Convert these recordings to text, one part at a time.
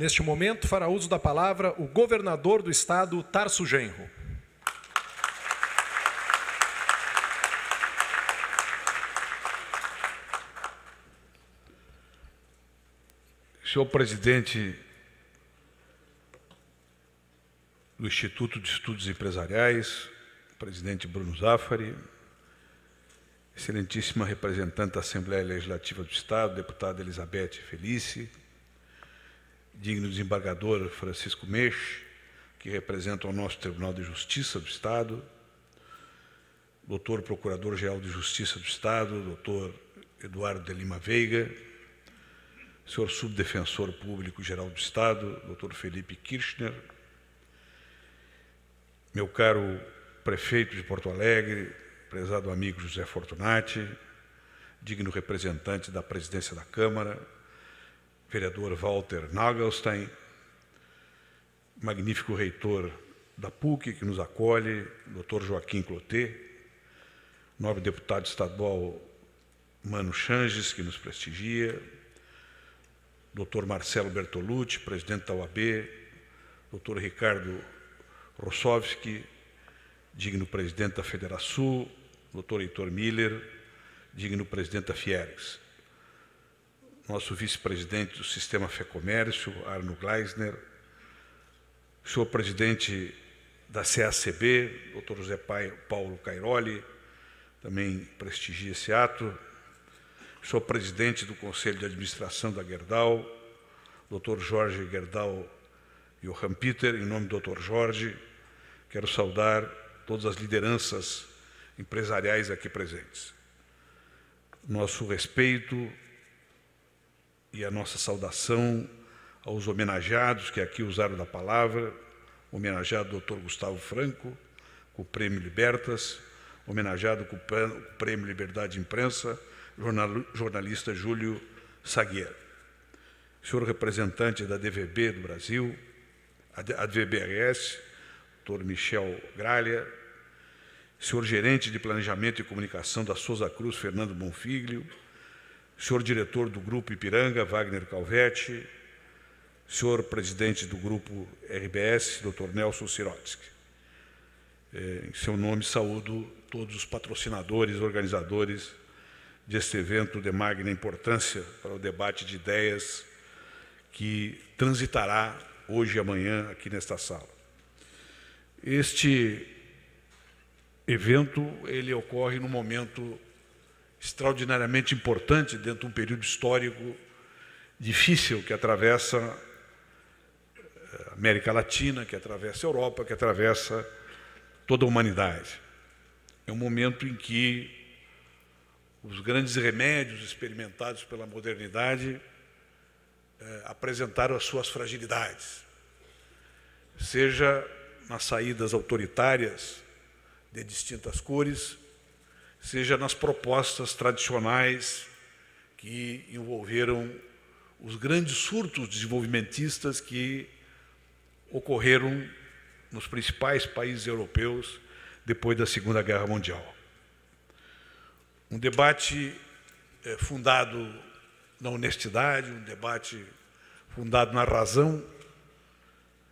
Neste momento, fará uso da palavra o governador do estado, Tarso Genro. Senhor presidente do Instituto de Estudos Empresariais, presidente Bruno Zaffari, excelentíssima representante da Assembleia Legislativa do Estado, deputada Elizabeth Felice, digno desembargador Francisco Meixe, que representa o nosso Tribunal de Justiça do Estado, doutor Procurador-Geral de Justiça do Estado, doutor Eduardo de Lima Veiga, senhor Subdefensor Público-Geral do Estado, doutor Felipe Kirchner, meu caro prefeito de Porto Alegre, prezado amigo José Fortunati, digno representante da presidência da Câmara, vereador Walter Nagelstein, magnífico reitor da PUC, que nos acolhe, doutor Joaquim Clotê, nobre deputado estadual Mano Changes, que nos prestigia, doutor Marcelo Bertolucci, presidente da UAB, doutor Ricardo Rossovski, digno presidente da Federação Sul, doutor Heitor Miller, digno presidente da Fieres nosso vice-presidente do Sistema Fé Comércio, Arno Gleisner, o senhor presidente da CACB, doutor José Paulo Cairoli, também prestigia esse ato, o senhor presidente do Conselho de Administração da Gerdau, doutor Jorge Gerdau Johan Peter, em nome do doutor Jorge, quero saudar todas as lideranças empresariais aqui presentes. Nosso respeito, e a nossa saudação aos homenageados que aqui usaram da palavra, homenageado Dr. Gustavo Franco, com o Prêmio Libertas, homenageado com o Prêmio Liberdade de Imprensa, jornalista Júlio Saguier. Senhor representante da DVB do Brasil, a DVBRS, Dr. Michel Gralha, senhor gerente de Planejamento e Comunicação da Souza Cruz, Fernando Bonfiglio, senhor diretor do Grupo Ipiranga, Wagner Calvetti, senhor presidente do Grupo RBS, Dr. Nelson Sirotsky. É, em seu nome, saúdo todos os patrocinadores, organizadores deste evento de magna importância para o debate de ideias que transitará hoje e amanhã aqui nesta sala. Este evento ele ocorre no momento extraordinariamente importante dentro de um período histórico difícil que atravessa a eh, América Latina, que atravessa a Europa, que atravessa toda a humanidade. É um momento em que os grandes remédios experimentados pela modernidade eh, apresentaram as suas fragilidades, seja nas saídas autoritárias de distintas cores, seja nas propostas tradicionais que envolveram os grandes surtos desenvolvimentistas que ocorreram nos principais países europeus depois da Segunda Guerra Mundial. Um debate eh, fundado na honestidade, um debate fundado na razão,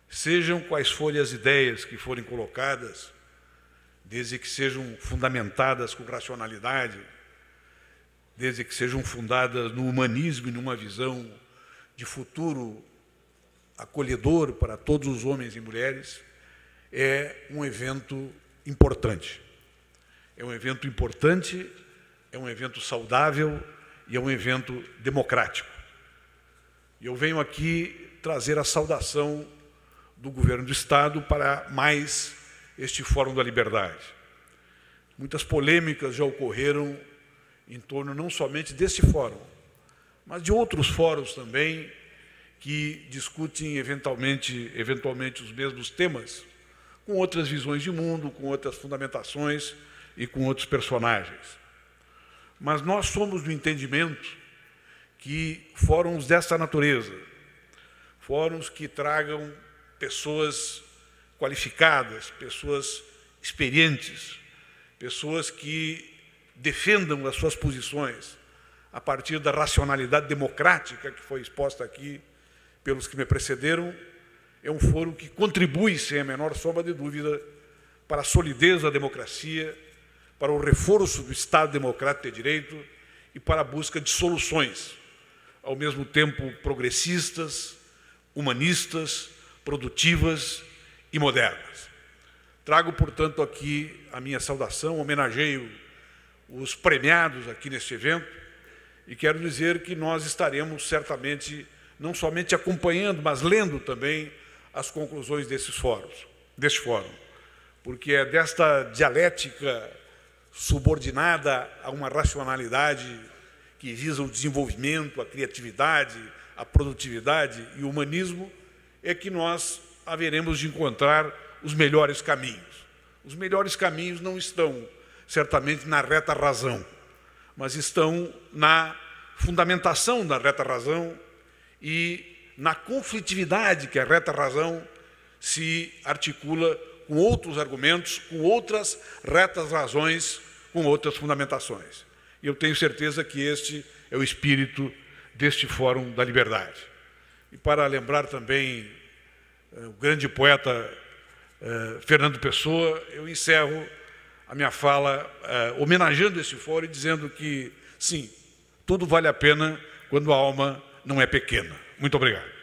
sejam quais forem as ideias que forem colocadas, desde que sejam fundamentadas com racionalidade, desde que sejam fundadas no humanismo e numa visão de futuro acolhedor para todos os homens e mulheres, é um evento importante. É um evento importante, é um evento saudável e é um evento democrático. E eu venho aqui trazer a saudação do governo do Estado para mais este Fórum da Liberdade. Muitas polêmicas já ocorreram em torno não somente desse fórum, mas de outros fóruns também que discutem eventualmente, eventualmente os mesmos temas, com outras visões de mundo, com outras fundamentações e com outros personagens. Mas nós somos do entendimento que fóruns dessa natureza, fóruns que tragam pessoas qualificadas, pessoas experientes, pessoas que defendam as suas posições a partir da racionalidade democrática que foi exposta aqui pelos que me precederam, é um foro que contribui, sem a menor sombra de dúvida, para a solidez da democracia, para o reforço do Estado democrático de direito e para a busca de soluções, ao mesmo tempo progressistas, humanistas, produtivas e modernas. Trago, portanto, aqui a minha saudação, homenageio os premiados aqui neste evento e quero dizer que nós estaremos certamente não somente acompanhando, mas lendo também as conclusões desses fóruns, deste fórum, porque é desta dialética subordinada a uma racionalidade que visa o desenvolvimento, a criatividade, a produtividade e o humanismo, é que nós haveremos de encontrar os melhores caminhos. Os melhores caminhos não estão, certamente, na reta razão, mas estão na fundamentação da reta razão e na conflitividade que a reta razão se articula com outros argumentos, com outras retas razões, com outras fundamentações. E eu tenho certeza que este é o espírito deste Fórum da Liberdade. E para lembrar também é, o grande poeta é, Fernando Pessoa, eu encerro a minha fala é, homenageando esse fórum e dizendo que, sim, tudo vale a pena quando a alma não é pequena. Muito obrigado.